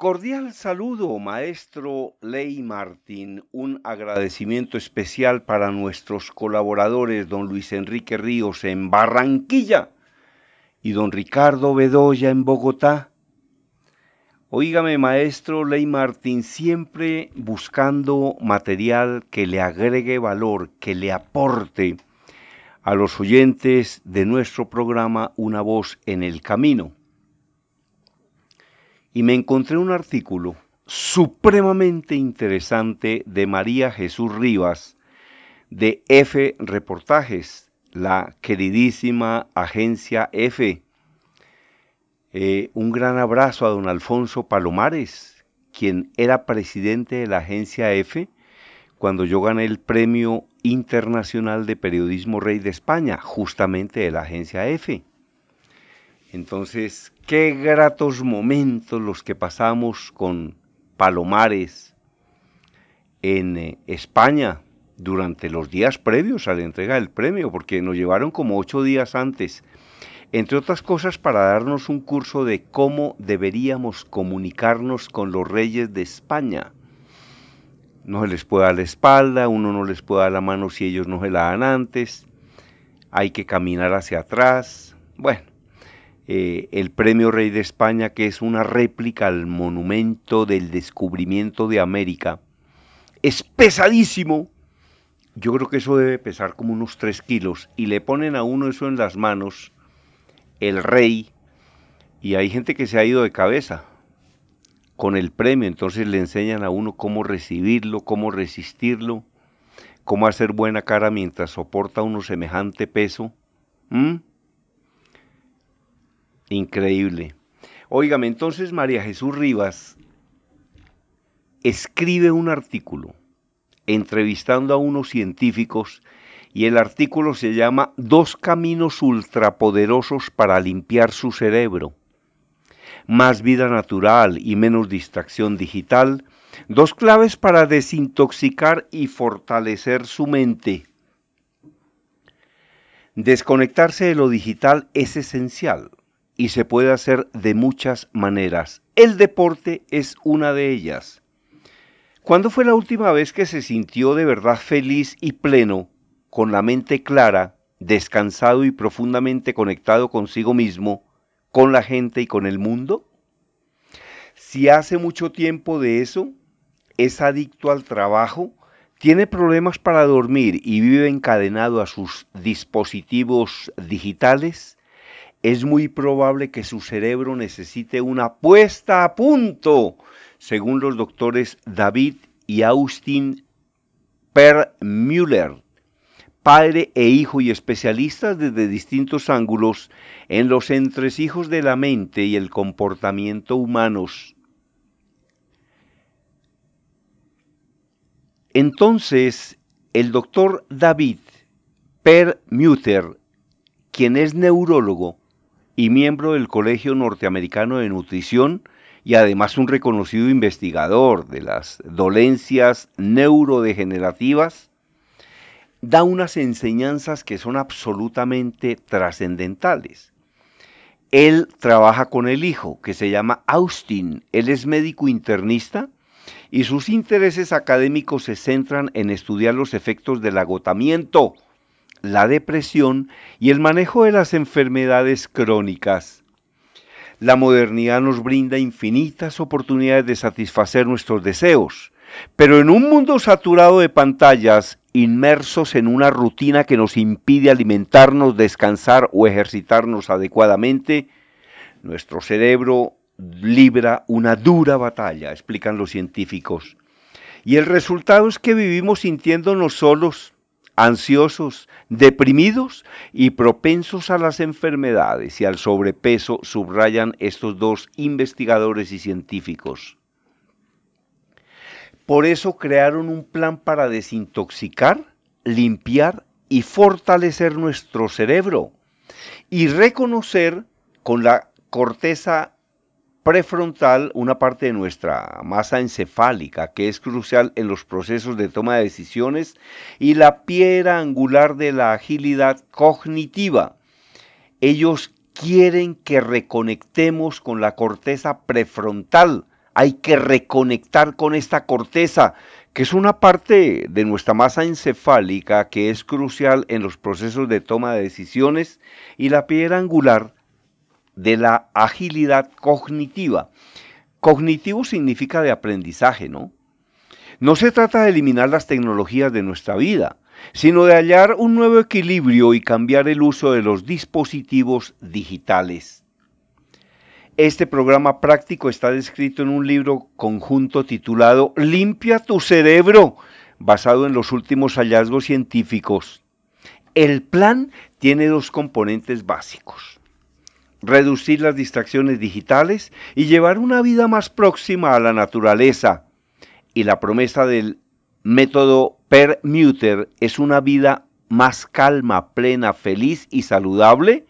Cordial saludo, maestro Ley Martín. Un agradecimiento especial para nuestros colaboradores, don Luis Enrique Ríos en Barranquilla y don Ricardo Bedoya en Bogotá. Oígame, maestro Ley Martín, siempre buscando material que le agregue valor, que le aporte a los oyentes de nuestro programa Una voz en el camino y me encontré un artículo supremamente interesante de María Jesús Rivas de F Reportajes, la queridísima agencia F. Eh, un gran abrazo a don Alfonso Palomares, quien era presidente de la agencia F cuando yo gané el Premio Internacional de Periodismo Rey de España, justamente de la agencia F. Entonces, Qué gratos momentos los que pasamos con Palomares en eh, España durante los días previos a la entrega del premio, porque nos llevaron como ocho días antes, entre otras cosas para darnos un curso de cómo deberíamos comunicarnos con los reyes de España. No se les puede dar la espalda, uno no les puede dar la mano si ellos no se la dan antes, hay que caminar hacia atrás, bueno, eh, el Premio Rey de España, que es una réplica al monumento del descubrimiento de América, es pesadísimo. Yo creo que eso debe pesar como unos 3 kilos y le ponen a uno eso en las manos, el rey, y hay gente que se ha ido de cabeza con el premio, entonces le enseñan a uno cómo recibirlo, cómo resistirlo, cómo hacer buena cara mientras soporta uno semejante peso. ¿Mm? Increíble. Óigame, entonces María Jesús Rivas escribe un artículo entrevistando a unos científicos y el artículo se llama Dos caminos ultrapoderosos para limpiar su cerebro. Más vida natural y menos distracción digital. Dos claves para desintoxicar y fortalecer su mente. Desconectarse de lo digital es esencial y se puede hacer de muchas maneras. El deporte es una de ellas. ¿Cuándo fue la última vez que se sintió de verdad feliz y pleno, con la mente clara, descansado y profundamente conectado consigo mismo, con la gente y con el mundo? Si hace mucho tiempo de eso, es adicto al trabajo, tiene problemas para dormir y vive encadenado a sus dispositivos digitales, es muy probable que su cerebro necesite una puesta a punto, según los doctores David y Austin Perr-Müller, padre e hijo y especialistas desde distintos ángulos en los entresijos de la mente y el comportamiento humanos. Entonces, el doctor David Per Perr-Müller, quien es neurólogo, y miembro del Colegio Norteamericano de Nutrición y además un reconocido investigador de las dolencias neurodegenerativas, da unas enseñanzas que son absolutamente trascendentales. Él trabaja con el hijo, que se llama Austin. Él es médico internista y sus intereses académicos se centran en estudiar los efectos del agotamiento la depresión y el manejo de las enfermedades crónicas. La modernidad nos brinda infinitas oportunidades de satisfacer nuestros deseos, pero en un mundo saturado de pantallas, inmersos en una rutina que nos impide alimentarnos, descansar o ejercitarnos adecuadamente, nuestro cerebro libra una dura batalla, explican los científicos. Y el resultado es que vivimos sintiéndonos solos, ansiosos, deprimidos y propensos a las enfermedades y al sobrepeso, subrayan estos dos investigadores y científicos. Por eso crearon un plan para desintoxicar, limpiar y fortalecer nuestro cerebro y reconocer con la corteza prefrontal, una parte de nuestra masa encefálica que es crucial en los procesos de toma de decisiones, y la piedra angular de la agilidad cognitiva. Ellos quieren que reconectemos con la corteza prefrontal. Hay que reconectar con esta corteza, que es una parte de nuestra masa encefálica que es crucial en los procesos de toma de decisiones, y la piedra angular de la agilidad cognitiva. Cognitivo significa de aprendizaje, ¿no? No se trata de eliminar las tecnologías de nuestra vida, sino de hallar un nuevo equilibrio y cambiar el uso de los dispositivos digitales. Este programa práctico está descrito en un libro conjunto titulado Limpia tu cerebro, basado en los últimos hallazgos científicos. El plan tiene dos componentes básicos reducir las distracciones digitales y llevar una vida más próxima a la naturaleza. Y la promesa del método Permuter es una vida más calma, plena, feliz y saludable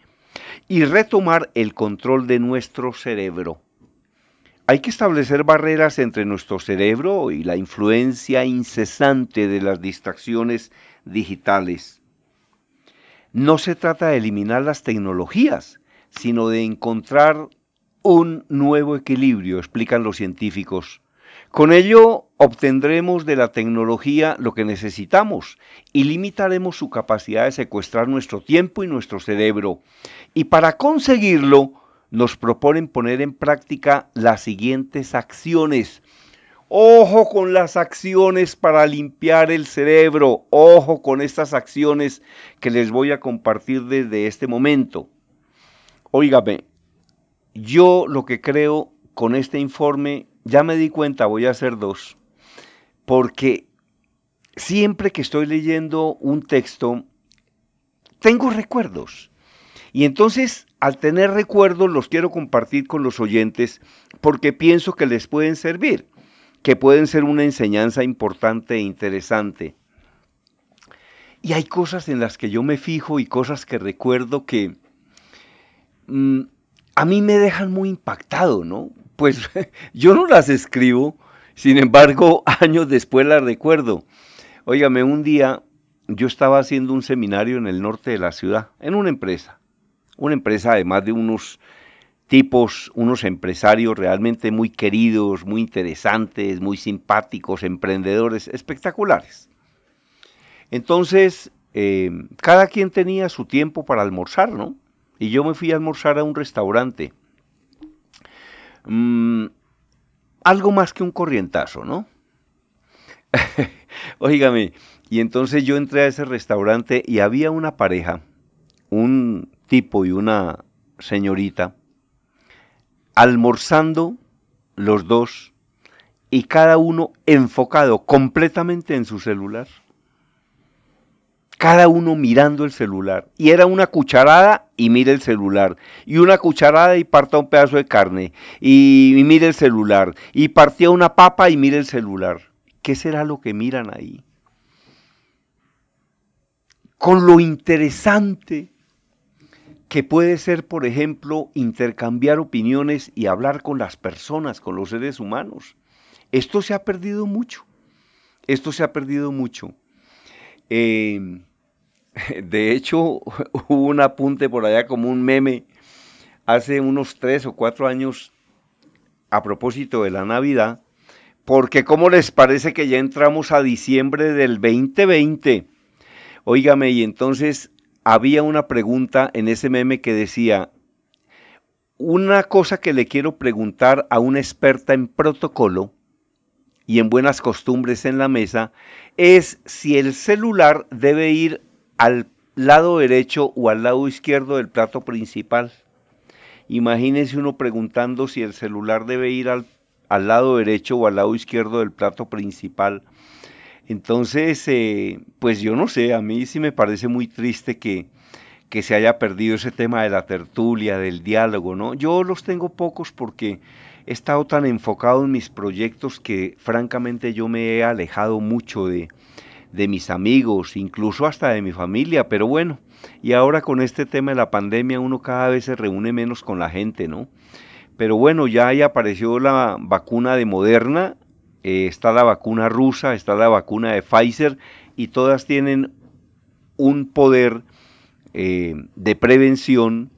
y retomar el control de nuestro cerebro. Hay que establecer barreras entre nuestro cerebro y la influencia incesante de las distracciones digitales. No se trata de eliminar las tecnologías, sino de encontrar un nuevo equilibrio, explican los científicos. Con ello obtendremos de la tecnología lo que necesitamos y limitaremos su capacidad de secuestrar nuestro tiempo y nuestro cerebro. Y para conseguirlo, nos proponen poner en práctica las siguientes acciones. Ojo con las acciones para limpiar el cerebro. Ojo con estas acciones que les voy a compartir desde este momento. Óigame, yo lo que creo con este informe, ya me di cuenta, voy a hacer dos, porque siempre que estoy leyendo un texto, tengo recuerdos. Y entonces, al tener recuerdos, los quiero compartir con los oyentes porque pienso que les pueden servir, que pueden ser una enseñanza importante e interesante. Y hay cosas en las que yo me fijo y cosas que recuerdo que Mm, a mí me dejan muy impactado, ¿no? Pues yo no las escribo, sin embargo, años después las recuerdo. Óigame, un día yo estaba haciendo un seminario en el norte de la ciudad, en una empresa. Una empresa además de unos tipos, unos empresarios realmente muy queridos, muy interesantes, muy simpáticos, emprendedores, espectaculares. Entonces, eh, cada quien tenía su tiempo para almorzar, ¿no? Y yo me fui a almorzar a un restaurante. Mm, algo más que un corrientazo, ¿no? Óigame, y entonces yo entré a ese restaurante y había una pareja, un tipo y una señorita, almorzando los dos y cada uno enfocado completamente en su celular cada uno mirando el celular. Y era una cucharada y mira el celular. Y una cucharada y parta un pedazo de carne y, mira el celular. Y partía una papa y mira el celular. ¿Qué será lo que miran ahí? Con lo interesante que puede ser, por ejemplo, intercambiar opiniones y hablar con las personas, con los seres humanos. Esto se ha perdido mucho. Esto se ha perdido mucho. Eh, De hecho, hubo un apunte por allá como un meme hace unos tres o cuatro años a propósito de la Navidad, porque ¿cómo les parece que ya entramos a diciembre del 2020? Óigame, y entonces había una pregunta en ese meme que decía, una cosa que le quiero preguntar a una experta en protocolo y en buenas costumbres en la mesa es si el celular debe ir al lado derecho o al lado izquierdo del plato principal. Imagínense uno preguntando si el celular debe ir al, al lado derecho o al lado izquierdo del plato principal. Entonces, eh, pues yo no sé, a mí sí me parece muy triste que, que se haya perdido ese tema de la tertulia, del diálogo, ¿no? Yo los tengo pocos porque he estado tan enfocado en mis proyectos que francamente yo me he alejado mucho de, de mis amigos, incluso hasta de mi familia, pero bueno, y ahora con este tema de la pandemia uno cada vez se reúne menos con la gente, ¿no? Pero bueno, ya ahí apareció la vacuna de Moderna, eh, está la vacuna rusa, está la vacuna de Pfizer, y todas tienen un poder eh, de prevención,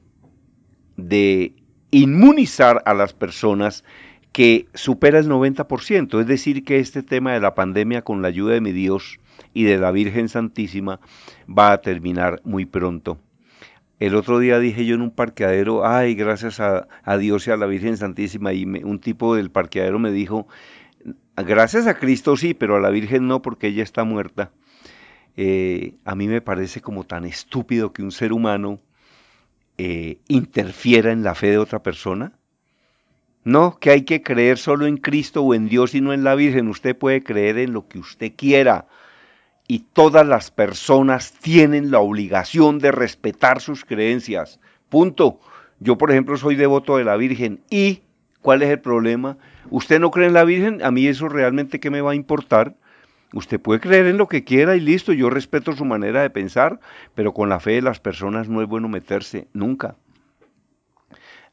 de inmunizar a las personas que supera el 90%, es decir, que este tema de la pandemia, con la ayuda de mi Dios y de la Virgen Santísima, va a terminar muy pronto. El otro día dije yo en un parqueadero, ay, gracias a, Dios y a la Virgen Santísima, y un tipo del parqueadero me dijo, gracias a Cristo sí, pero a la Virgen no, porque ella está muerta. Eh, a mí me parece como tan estúpido que un ser humano eh, interfiera en la fe de otra persona no, que hay que creer solo en Cristo o en Dios y no en la Virgen. Usted puede creer en lo que usted quiera. Y todas las personas tienen la obligación de respetar sus creencias. Punto. Yo, por ejemplo, soy devoto de la Virgen. ¿Y cuál es el problema? ¿Usted no cree en la Virgen? A mí eso realmente qué me va a importar. Usted puede creer en lo que quiera y listo. Yo respeto su manera de pensar, pero con la fe de las personas no es bueno meterse nunca.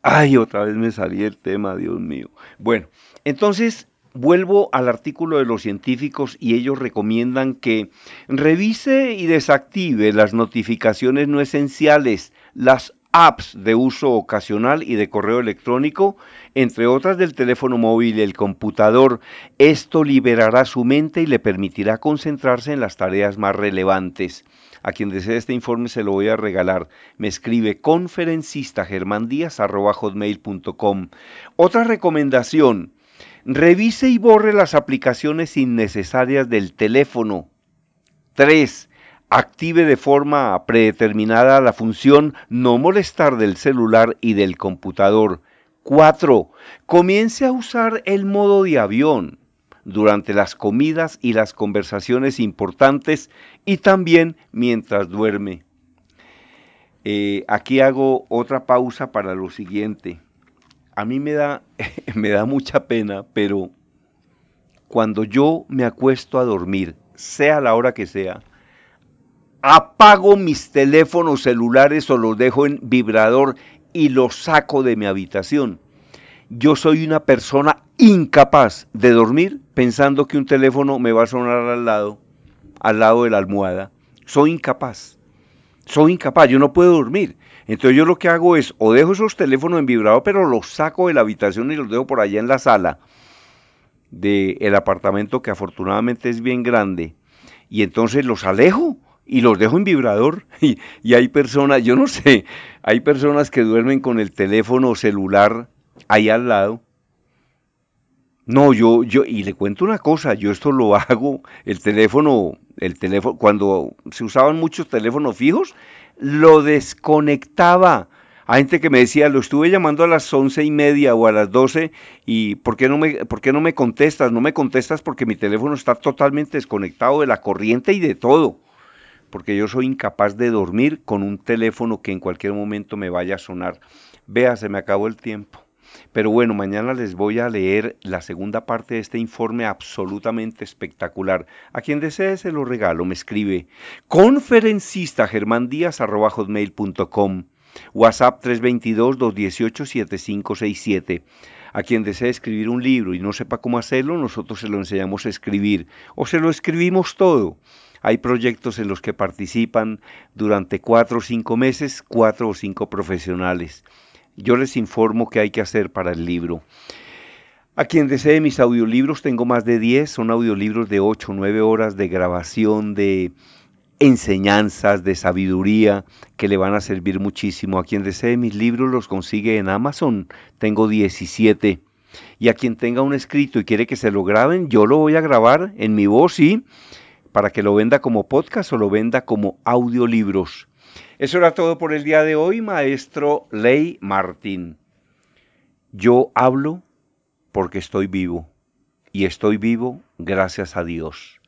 Ay, otra vez me salí el tema, Dios mío. Bueno, entonces vuelvo al artículo de los científicos y ellos recomiendan que revise y desactive las notificaciones no esenciales, las apps de uso ocasional y de correo electrónico, entre otras del teléfono móvil y el computador. Esto liberará su mente y le permitirá concentrarse en las tareas más relevantes. A quien desee este informe se lo voy a regalar. Me escribe conferencista hotmail.com. Otra recomendación. Revise y borre las aplicaciones innecesarias del teléfono. 3 active de forma predeterminada la función no molestar del celular y del computador. 4. Comience a usar el modo de avión durante las comidas y las conversaciones importantes y también mientras duerme. Eh, aquí hago otra pausa para lo siguiente. A mí me da, me da mucha pena, pero cuando yo me acuesto a dormir, sea la hora que sea, apago mis teléfonos celulares o los dejo en vibrador y los saco de mi habitación. Yo soy una persona incapaz de dormir pensando que un teléfono me va a sonar al lado, al lado de la almohada. Soy incapaz. Soy incapaz, yo no puedo dormir. Entonces yo lo que hago es o dejo esos teléfonos en vibrador, pero los saco de la habitación y los dejo por allá en la sala del el apartamento que afortunadamente es bien grande. Y entonces los alejo y los dejo en vibrador y, hay personas, yo no sé, hay personas que duermen con el teléfono celular ahí al lado. No, yo, yo, y le cuento una cosa, yo esto lo hago, el teléfono, el teléfono, cuando se usaban muchos teléfonos fijos, lo desconectaba. Hay gente que me decía, lo estuve llamando a las once y media o a las doce y ¿por qué, no me, ¿por qué no me contestas? No me contestas porque mi teléfono está totalmente desconectado de la corriente y de todo porque yo soy incapaz de dormir con un teléfono que en cualquier momento me vaya a sonar. Vea, se me acabó el tiempo. Pero bueno, mañana les voy a leer la segunda parte de este informe absolutamente espectacular. A quien desee se lo regalo, me escribe conferencista WhatsApp 322-218-7567. A quien desee escribir un libro y no sepa cómo hacerlo, nosotros se lo enseñamos a escribir o se lo escribimos todo. Hay proyectos en los que participan durante cuatro o cinco meses cuatro o cinco profesionales. Yo les informo qué hay que hacer para el libro. A quien desee mis audiolibros, tengo más de 10, son audiolibros de 8 o 9 horas de grabación, de enseñanzas, de sabiduría que le van a servir muchísimo. A quien desee mis libros los consigue en Amazon, tengo 17. Y a quien tenga un escrito y quiere que se lo graben, yo lo voy a grabar en mi voz y para que lo venda como podcast o lo venda como audiolibros. Eso era todo por el día de hoy, maestro Ley Martín. Yo hablo porque estoy vivo y estoy vivo gracias a Dios.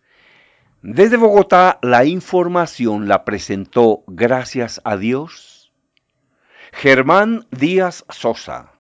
Desde Bogotá la información la presentó gracias a Dios Germán Díaz Sosa.